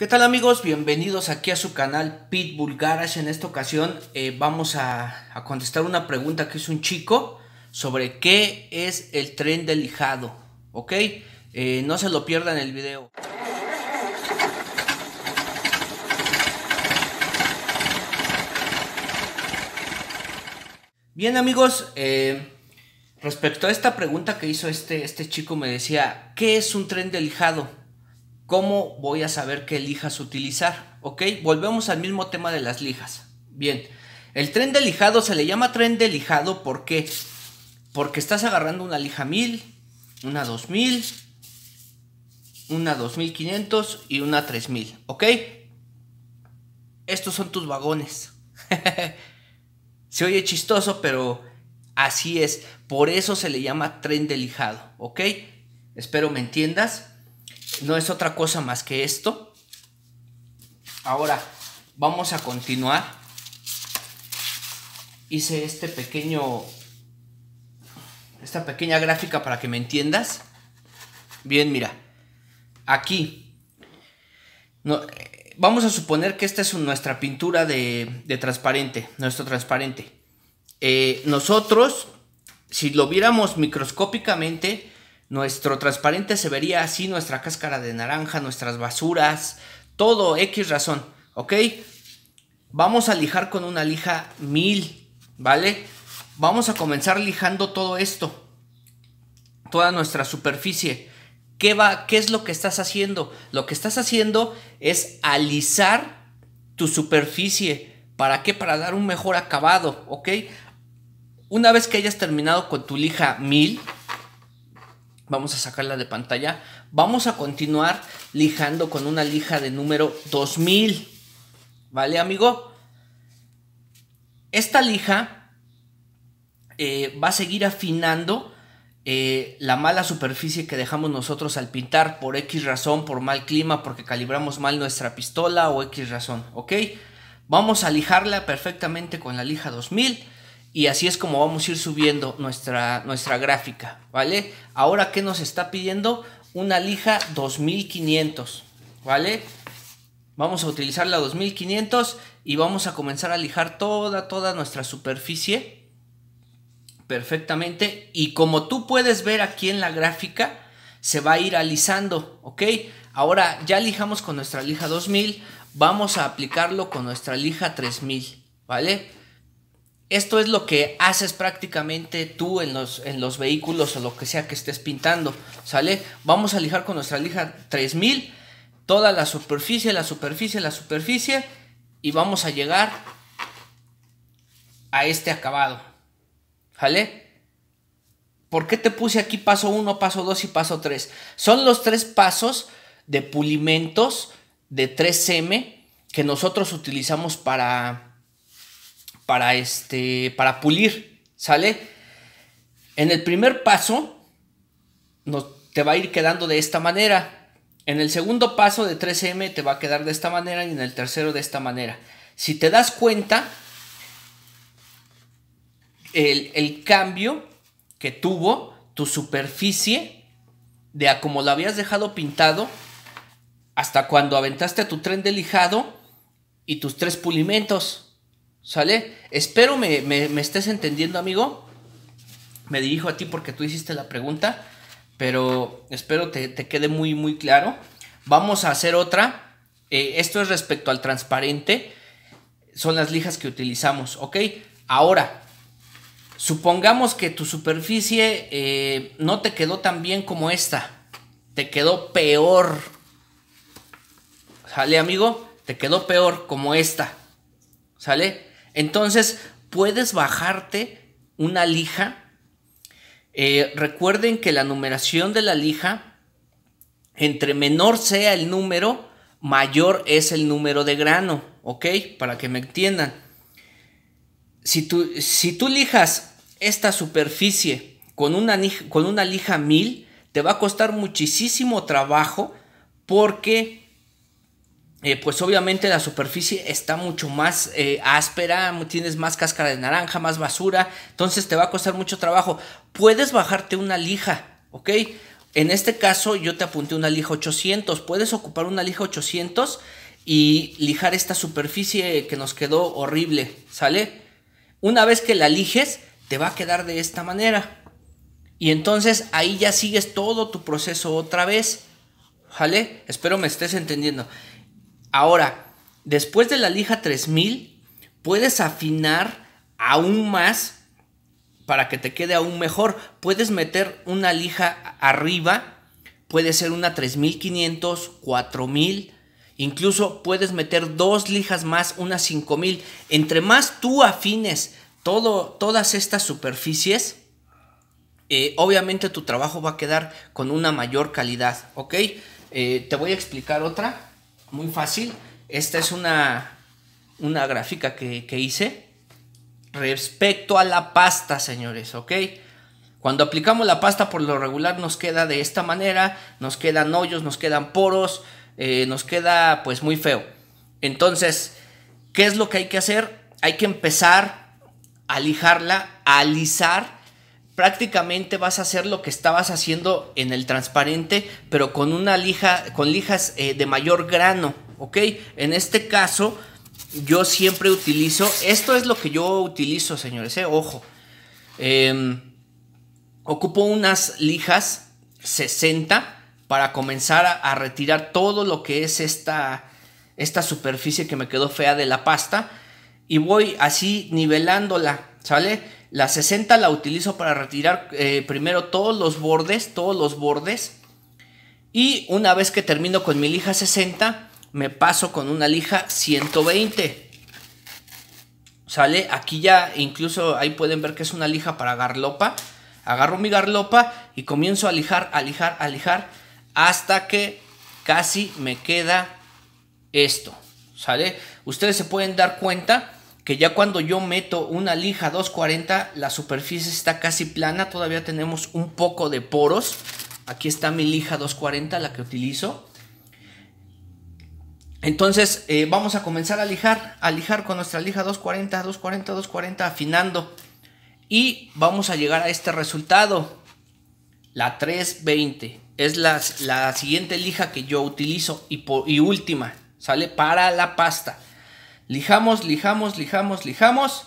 ¿Qué tal amigos? Bienvenidos aquí a su canal Pitbull Garage. En esta ocasión eh, vamos a, contestar una pregunta que hizo un chico sobre qué es el tren de lijado. ¿Ok? Eh, no se lo pierdan el video. Bien amigos, eh, respecto a esta pregunta que hizo este, este chico me decía, ¿qué es un tren de lijado? ¿Cómo voy a saber qué lijas utilizar? Ok, volvemos al mismo tema de las lijas. Bien, el tren de lijado se le llama tren de lijado porque Porque estás agarrando una lija 1000, una 2000, una 2500 y una 3000, ¿ok? Estos son tus vagones. se oye chistoso, pero así es. Por eso se le llama tren de lijado, ¿ok? Espero me entiendas no es otra cosa más que esto. Ahora vamos a continuar. Hice este pequeño, esta pequeña gráfica para que me entiendas. Bien, mira, aquí vamos a suponer que esta es nuestra pintura de, transparente, nuestro transparente. Eh, nosotros, si lo viéramos microscópicamente, nuestro transparente se vería así, nuestra cáscara de naranja, nuestras basuras, todo X razón, ¿ok? Vamos a lijar con una lija 1000, ¿vale? Vamos a comenzar lijando todo esto, toda nuestra superficie. ¿Qué, va, ¿Qué es lo que estás haciendo? Lo que estás haciendo es alisar tu superficie. ¿Para qué? Para dar un mejor acabado, ¿ok? Una vez que hayas terminado con tu lija 1000, Vamos a sacarla de pantalla. Vamos a continuar lijando con una lija de número 2000. ¿Vale, amigo? Esta lija eh, va a seguir afinando eh, la mala superficie que dejamos nosotros al pintar por X razón, por mal clima, porque calibramos mal nuestra pistola o X razón, ¿ok? Vamos a lijarla perfectamente con la lija 2000 y así es como vamos a ir subiendo nuestra, nuestra gráfica, ¿vale? Ahora, ¿qué nos está pidiendo? Una lija 2500, ¿vale? Vamos a utilizar la 2500 y vamos a comenzar a lijar toda, toda nuestra superficie perfectamente. Y como tú puedes ver aquí en la gráfica, se va a ir alisando, ¿ok? Ahora ya lijamos con nuestra lija 2000, vamos a aplicarlo con nuestra lija 3000, ¿vale? esto es lo que haces prácticamente tú en los, en los vehículos o lo que sea que estés pintando, ¿sale? Vamos a lijar con nuestra lija 3000 toda la superficie, la superficie, la superficie y vamos a llegar a este acabado, ¿sale? ¿Por qué te puse aquí paso 1, paso 2 y paso 3? Son los tres pasos de pulimentos de 3M que nosotros utilizamos para para, este, para pulir, ¿sale? En el primer paso, no te va a ir quedando de esta manera. En el segundo paso de 3M te va a quedar de esta manera y en el tercero de esta manera. Si te das cuenta, el, el cambio que tuvo tu superficie de a como la habías dejado pintado hasta cuando aventaste tu tren de lijado y tus tres pulimentos. ¿Sale? Espero me, me, estés entendiendo, amigo. Me dirijo a ti porque tú hiciste la pregunta. Pero espero te, te quede muy, muy claro. Vamos a hacer otra. Eh, esto es respecto al transparente. Son las lijas que utilizamos, ¿ok? Ahora, supongamos que tu superficie eh, no te quedó tan bien como esta. Te quedó peor. ¿Sale, amigo? Te quedó peor como esta. ¿Sale? Entonces, puedes bajarte una lija. Eh, recuerden que la numeración de la lija, entre menor sea el número, mayor es el número de grano, ¿ok? Para que me entiendan. Si tú, si tú lijas esta superficie con una, con una lija 1000, te va a costar muchísimo trabajo porque eh, pues obviamente la superficie está mucho más eh, áspera, tienes más cáscara de naranja, más basura, entonces te va a costar mucho trabajo. Puedes bajarte una lija, ¿ok? En este caso yo te apunté una lija 800, puedes ocupar una lija 800 y lijar esta superficie que nos quedó horrible, ¿sale? Una vez que la lijes, te va a quedar de esta manera. Y entonces ahí ya sigues todo tu proceso otra vez. sale. Espero me estés entendiendo. Ahora, después de la lija 3000, puedes afinar aún más para que te quede aún mejor. Puedes meter una lija arriba, puede ser una 3500, 4000, incluso puedes meter dos lijas más, una 5000. Entre más tú afines todo, todas estas superficies, eh, obviamente tu trabajo va a quedar con una mayor calidad, ¿ok? Eh, te voy a explicar otra muy fácil. Esta es una, gráfica que, hice respecto a la pasta, señores, ¿ok? Cuando aplicamos la pasta por lo regular nos queda de esta manera, nos quedan hoyos, nos quedan poros, eh, nos queda pues muy feo. Entonces, ¿qué es lo que hay que hacer? Hay que empezar a lijarla, a alisar prácticamente vas a hacer lo que estabas haciendo en el transparente, pero con una lija, con lijas eh, de mayor grano, ¿ok? En este caso, yo siempre utilizo, esto es lo que yo utilizo, señores, eh, ojo. Em, ocupo unas lijas 60 para comenzar a, retirar todo lo que es esta, esta superficie que me quedó fea de la pasta y voy así nivelándola, ¿sale? La 60 la utilizo para retirar eh, primero todos los bordes, todos los bordes. Y una vez que termino con mi lija 60, me paso con una lija 120. Sale, aquí ya incluso ahí pueden ver que es una lija para garlopa. Agarro mi garlopa y comienzo a lijar, a lijar, a lijar hasta que casi me queda esto. ¿Sale? Ustedes se pueden dar cuenta que ya cuando yo meto una lija 240, la superficie está casi plana, todavía tenemos un poco de poros. Aquí está mi lija 240, la que utilizo. Entonces eh, vamos a comenzar a lijar, a lijar con nuestra lija 240, 240, 240, afinando. Y vamos a llegar a este resultado, la 320. Es la, siguiente lija que yo utilizo y, por, y última, ¿sale? Para la pasta. Lijamos, lijamos, lijamos, lijamos.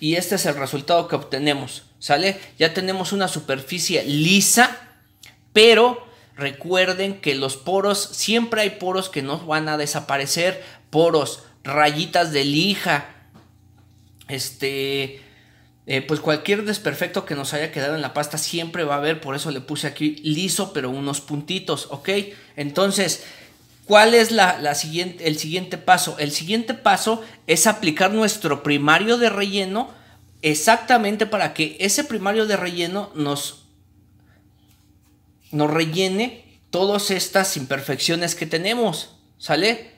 Y este es el resultado que obtenemos. ¿Sale? Ya tenemos una superficie lisa. Pero recuerden que los poros, siempre hay poros que no van a desaparecer. Poros, rayitas de lija. Este... Eh, pues cualquier desperfecto que nos haya quedado en la pasta siempre va a haber, por eso le puse aquí liso, pero unos puntitos, ¿ok? Entonces, ¿Cuál es la, siguiente, el siguiente paso? El siguiente paso es aplicar nuestro primario de relleno exactamente para que ese primario de relleno nos, nos rellene todas estas imperfecciones que tenemos. ¿Sale?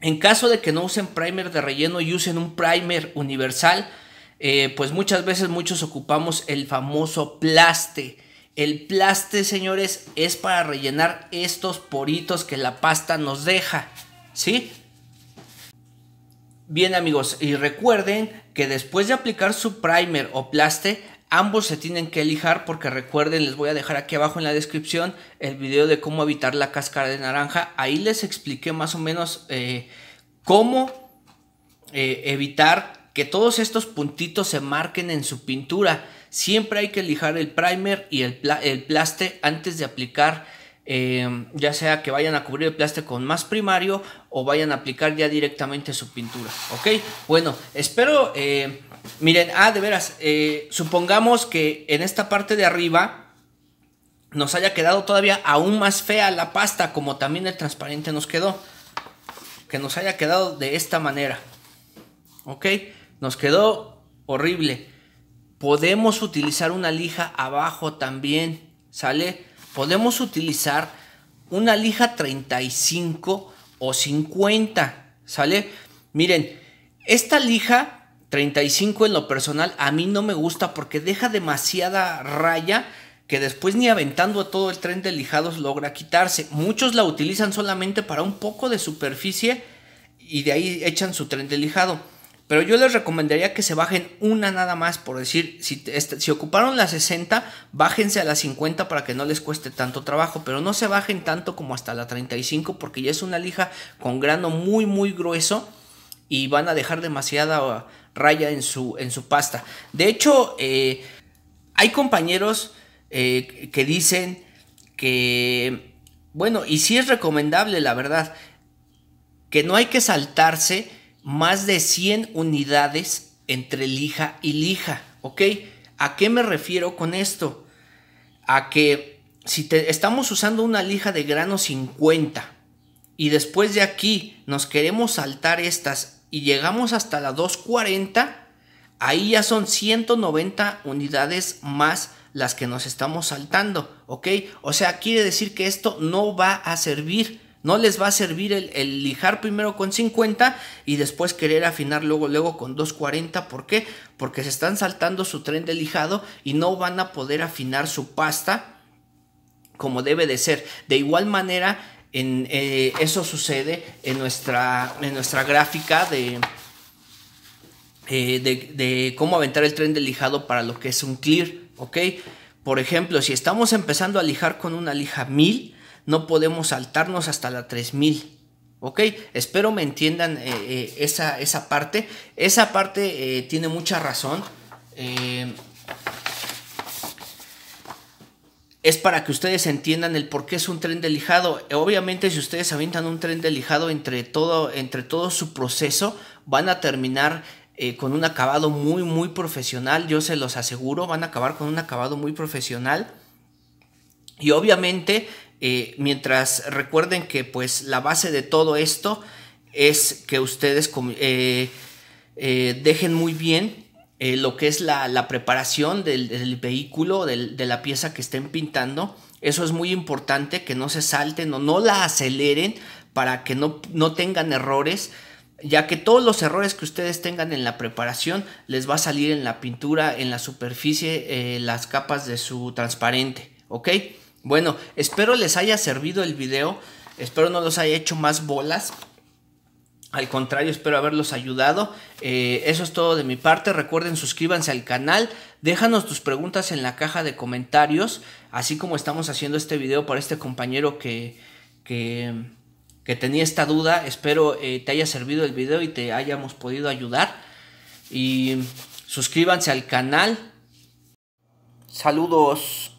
En caso de que no usen primer de relleno y usen un primer universal, eh, pues muchas veces muchos ocupamos el famoso plaste el plaste, señores, es para rellenar estos poritos que la pasta nos deja, ¿sí? Bien amigos, y recuerden que después de aplicar su primer o plaste, ambos se tienen que lijar porque recuerden, les voy a dejar aquí abajo en la descripción el video de cómo evitar la cáscara de naranja. Ahí les expliqué más o menos eh, cómo eh, evitar que todos estos puntitos se marquen en su pintura. Siempre hay que lijar el primer y el, el plaste antes de aplicar, eh, ya sea que vayan a cubrir el plaste con más primario o vayan a aplicar ya directamente su pintura. ¿Ok? Bueno, espero... Eh, miren, ah, de veras, eh, supongamos que en esta parte de arriba nos haya quedado todavía aún más fea la pasta, como también el transparente nos quedó. Que nos haya quedado de esta manera. ¿Ok? Nos quedó horrible. Podemos utilizar una lija abajo también, ¿sale? Podemos utilizar una lija 35 o 50, ¿sale? Miren, esta lija 35 en lo personal a mí no me gusta porque deja demasiada raya que después ni aventando a todo el tren de lijados logra quitarse. Muchos la utilizan solamente para un poco de superficie y de ahí echan su tren de lijado. Pero yo les recomendaría que se bajen una nada más, por decir, si, este, ocuparon la 60, bájense a la 50 para que no les cueste tanto trabajo, pero no se bajen tanto como hasta la 35 porque ya es una lija con grano muy muy grueso y van a dejar demasiada uh, raya en su, en su pasta. De hecho, eh, hay compañeros eh, que dicen que, bueno, y sí es recomendable la verdad, que no hay que saltarse más de 100 unidades entre lija y lija, ¿ok? ¿A qué me refiero con esto? A que si te, estamos usando una lija de grano 50 y después de aquí nos queremos saltar estas y llegamos hasta la 240, ahí ya son 190 unidades más las que nos estamos saltando, ¿ok? O sea, quiere decir que esto no va a servir no les va a servir el, lijar primero con 50 y después querer afinar luego, luego con 240. ¿Por qué? Porque se están saltando su tren de lijado y no van a poder afinar su pasta como debe de ser. De igual manera, en, eh, eso sucede en nuestra, en nuestra gráfica eh, de, de, cómo aventar el tren de lijado para lo que es un clear. ¿Ok? Por ejemplo, si estamos empezando a lijar con una lija 1000, no podemos saltarnos hasta la 3000. ¿Ok? Espero me entiendan eh, eh, esa, parte. Esa parte eh, tiene mucha razón. es para que ustedes entiendan el por qué es un tren de lijado. Obviamente si ustedes avientan un tren de lijado entre todo, entre todo su proceso, van a terminar con un acabado muy, muy profesional. Yo se los aseguro, van a acabar con un acabado muy profesional. Y obviamente eh, mientras recuerden que pues la base de todo esto es que ustedes eh, eh, dejen muy bien lo que es la, preparación del, vehículo, de la pieza que estén pintando. Eso es muy importante, que no se salten o no la aceleren para que no, tengan errores ya que todos los errores que ustedes tengan en la preparación les va a salir en la pintura, en la superficie, las capas de su transparente, ¿ok? Bueno, espero les haya servido el video. Espero no los haya hecho más bolas. Al contrario, espero haberlos ayudado. Eh, eso es todo de mi parte. Recuerden, suscríbanse al canal. Déjanos tus preguntas en la caja de comentarios. Así como estamos haciendo este video para este compañero que, que, tenía esta duda. Espero eh, te haya servido el video y te hayamos podido ayudar. Y suscríbanse al canal. Saludos.